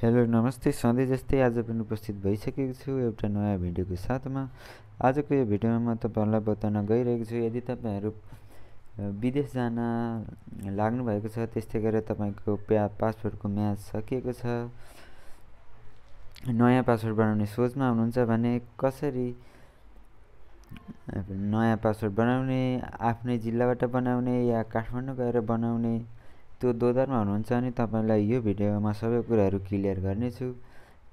hello नमस्ते सधैँ जस्तै आज पनि उपस्थित भइसकेको छु एउटा नयाँ भिडियोको साथमा आजको यो भिडियोमा म तपाईँहरूलाई बताउन गइरहेको छु यदि तपाईँहरू विदेश जान लाग्नुभएको छ त्यस्तै गरेर तपाईँको प्या पासपोर्टको म्याच सकिएको छ नयाँ पासपोर्ट बनाउने सोचमा हुनुहुन्छ भने कसरी नयाँ पासपोर्ट बनाउने आफ्नै जिल्लाबाट बनाउने या काठमाडौँ गएर बनाउने त्यो दोधारमा हुनुहुन्छ भने तपाईँलाई यो भिडियोमा सबै कुराहरू क्लियर गर्नेछु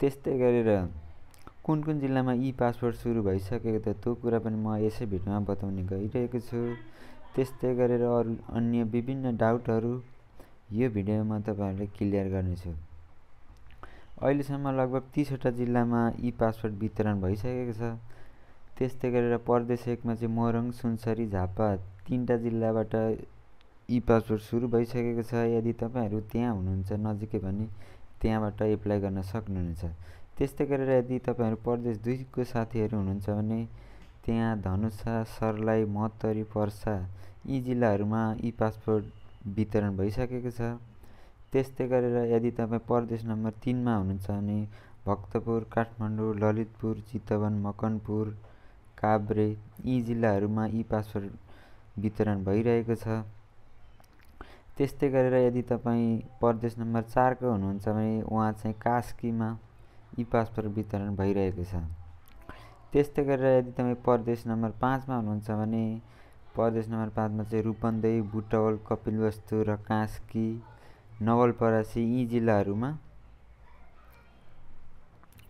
त्यस्तै गरेर कुन कुन जिल्लामा ई पासपोर्ट सुरु भइसकेको त त्यो कुरा पनि म यसै भिडियोमा बताउने गइरहेको छु त्यस्तै गरेर अरू अन्य विभिन्न डाउटहरू यो भिडियोमा तपाईँहरूले क्लियर गर्नेछु अहिलेसम्म लगभग तिसवटा जिल्लामा ई पासपोर्ट वितरण भइसकेको छ त्यस्तै गरेर प्रदेश एकमा चाहिँ मोरङ सुनसरी झापा तिनवटा जिल्लाबाट ई पासपोर्ट सुरु भइसकेको छ यदि तपाईँहरू त्यहाँ हुनुहुन्छ नजिकै भने त्यहाँबाट एप्लाई गर्न सक्नुहुनेछ त्यस्तै गरेर यदि तपाईँहरू परदेश दुईको साथीहरू हुनुहुन्छ भने त्यहाँ धनुषा सर्लाही महोत्तरी पर्सा यी जिल्लाहरूमा ई पासपोर्ट वितरण भइसकेको छ त्यस्तै गरेर यदि तपाईँ परदेश नम्बर तिनमा हुनुहुन्छ भने भक्तपुर काठमाडौँ ललितपुर चितवन मकनपुर काभ्रे यी जिल्लाहरूमा ई पासपोर्ट वितरण भइरहेको छ त्यस्तै गरेर यदि तपाईँ प्रदेश नम्बर चारको हुनुहुन्छ भने उहाँ चाहिँ कास्कीमा ई पासपोर्ट वितरण भइरहेको छ त्यस्तै गरेर यदि तपाईँ प्रदेश नम्बर पाँचमा हुनुहुन्छ भने प्रदेश नम्बर पाँचमा चाहिँ रूपन्देही बुटवल कपिलवस्तु र कास्की नवलपरासी यी जिल्लाहरूमा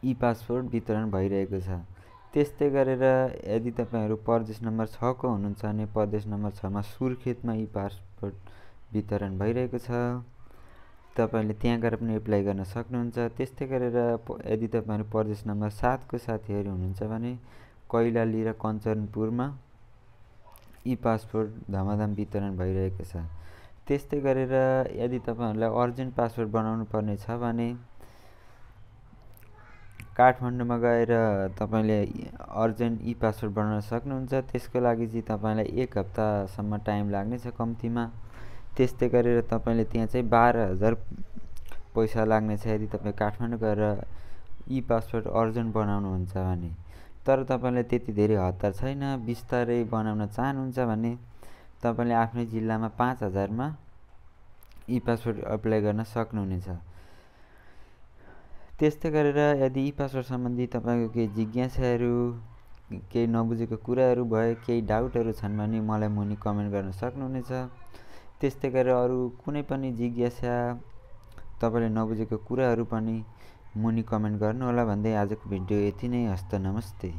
ई पासपोर्ट वितरण भइरहेको छ त्यस्तै गरेर यदि तपाईँहरू प्रदेश नम्बर छको हुनुहुन्छ भने प्रदेश नम्बर छमा सुर्खेतमा ई पासपोर्ट वितरण भइरहेको छ तपाईँले त्यहाँ गएर पनि एप्लाई गर्न सक्नुहुन्छ त्यस्तै गरेर यदि तपाईँहरू प्रदेश नम्बर सातको साथीहरू हुनुहुन्छ भने कैलाली र कञ्चनपुरमा ई पासपोर्ट धमाधम वितरण भइरहेको छ त्यस्तै गरेर यदि तपाईँहरूलाई अर्जेन्ट पासपोर्ट बनाउनु पर्ने छ भने काठमाडौँमा गएर तपाईँले अर्जेन्ट ई पासपोर्ट बनाउन सक्नुहुन्छ त्यसको लागि चाहिँ तपाईँलाई एक हप्तासम्म टाइम लाग्नेछ कम्तीमा त्यस्तै गरेर तपाईँले त्यहाँ चाहिँ बाह्र हजार पैसा लाग्नेछ यदि तपाईँ काठमाडौँ गएर इ पासपोर्ट अर्जेन्ट बनाउनुहुन्छ भने तर तपाईँलाई त्यति धेरै हतार छैन बिस्तारै बनाउन चाहनुहुन्छ भने तपाईँले आफ्नै जिल्लामा पाँच हजारमा इ पासपोर्ट अप्लाई गर्न सक्नुहुनेछ त्यस्तै गरेर यदि इ पासपोर्ट सम्बन्धी तपाईँको केही जिज्ञासाहरू केही नबुझेको कुराहरू भयो केही डाउटहरू छन् भने मलाई मुनि कमेन्ट गर्न सक्नुहुनेछ त्यस्तै गरेर अरू कुनै पनि जिज्ञासा तपाईँले नबुझेको कुराहरू पनि मुनि कमेन्ट गर्नुहोला भन्दै आजको भिडियो यति नै हस्त नमस्ते